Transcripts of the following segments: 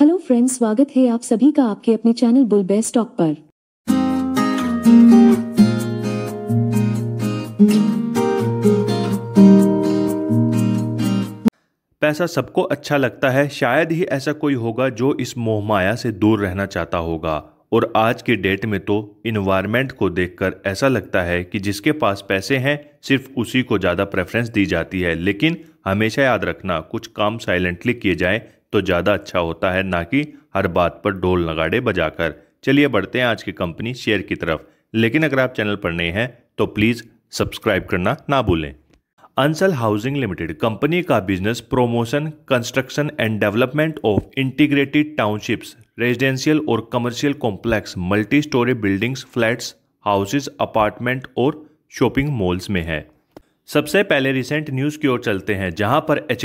hello friends स्वागत है आप सभी का आपके अपने चैनल बुल बेस्ट स्टॉक पर पैसा सबको अच्छा लगता है शायद ही ऐसा कोई होगा जो इस मोहमाया से दूर रहना चाहता होगा और आज के डेट में तो इन्वायरमेंट को देखकर ऐसा लगता है कि जिसके पास पैसे हैं सिर्फ उसी को ज़्यादा प्रेफरेंस दी जाती है लेकिन हमेशा याद रखना कुछ काम साइलेंटली किए जाएं तो ज़्यादा अच्छा होता है ना कि हर बात पर ढोल नगाड़े बजाकर चलिए बढ़ते हैं आज की कंपनी शेयर की तरफ लेकिन अगर आप चैनल पर नए हैं तो प्लीज़ सब्सक्राइब करना ना भूलें अंसल हाउसिंग लिमिटेड कंपनी का business promotion construction and development of integrated townships residential और commercial complex multi storey buildings flats houses apartment और शॉपिंग मॉल्स में है सबसे पहले रिसेंट न्यूज की ओर चलते हैं जहां पर एच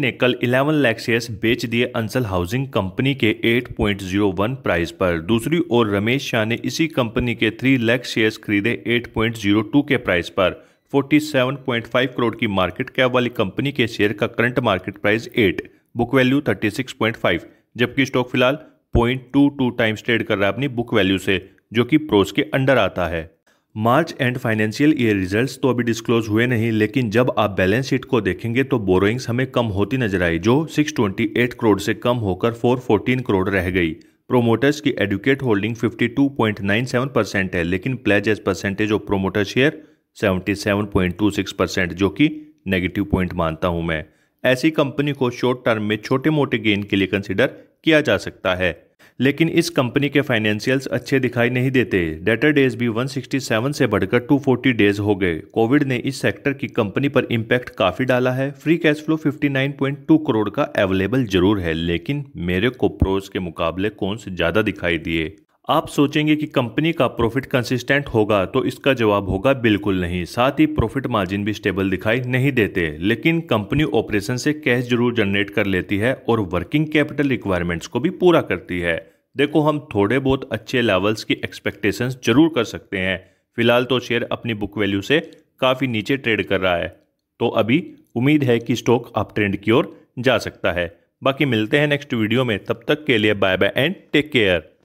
ने कल 11 लाख शेयर्स बेच दिए अंसल हाउसिंग कंपनी के 8.01 प्राइस पर दूसरी ओर रमेश शाह ने इसी कंपनी के 3 लाख शेयर्स खरीदे 8.02 के प्राइस पर 47.5 करोड़ की मार्केट कैप वाली कंपनी के शेयर का current market price 8 book value 36.5 जबकि स्टॉक फिलहाल पॉइंट टाइम्स ट्रेड कर रहा है अपनी बुक वैल्यू से जो कि प्रोस के अंडर आता है March end financial year results तो अभी डिस्क्लोज हुए नहीं लेकिन जब आप बैलेंस शीट को देखेंगे तो बोरोइंग्स हमें कम होती नजर आई जो 628 करोड़ से कम होकर 414 करोड़ रह गई प्रोमोटर्स की एडुकेट होल्डिंग 52.97 परसेंट है लेकिन pledge as percentage of promoter share 77.26 percent जो कि नेगेटिव पॉइंट मानता हूं मैं ऐसी कंपनी को शॉर्ट टर्म में छोटे मोटे गेन के लिए कंसिडर किया जा सकता है लेकिन इस कंपनी के फाइनेंशियल्स अच्छे दिखाई नहीं देते डेटर डेज भी 167 से बढ़कर 240 डेज हो गए कोविड ने इस सेक्टर की कंपनी पर इम्पैक्ट काफ़ी डाला है फ्री कैश फ्लो 59.2 करोड़ का अवेलेबल जरूर है लेकिन मेरे को प्रोज के मुकाबले कौन से ज़्यादा दिखाई दिए आप सोचेंगे कि कंपनी का प्रॉफिट कंसिस्टेंट होगा तो इसका जवाब होगा बिल्कुल नहीं साथ ही प्रॉफिट मार्जिन भी स्टेबल दिखाई नहीं देते लेकिन कंपनी ऑपरेशन से कैश जरूर जनरेट कर लेती है और वर्किंग कैपिटल रिक्वायरमेंट्स को भी पूरा करती है देखो हम थोड़े बहुत अच्छे लेवल्स की एक्सपेक्टेशंस जरूर कर सकते हैं फिलहाल तो शेयर अपनी बुक वैल्यू से काफ़ी नीचे ट्रेड कर रहा है तो अभी उम्मीद है कि स्टॉक अप ट्रेंड की ओर जा सकता है बाकी मिलते हैं नेक्स्ट वीडियो में तब तक के लिए bye bye and take care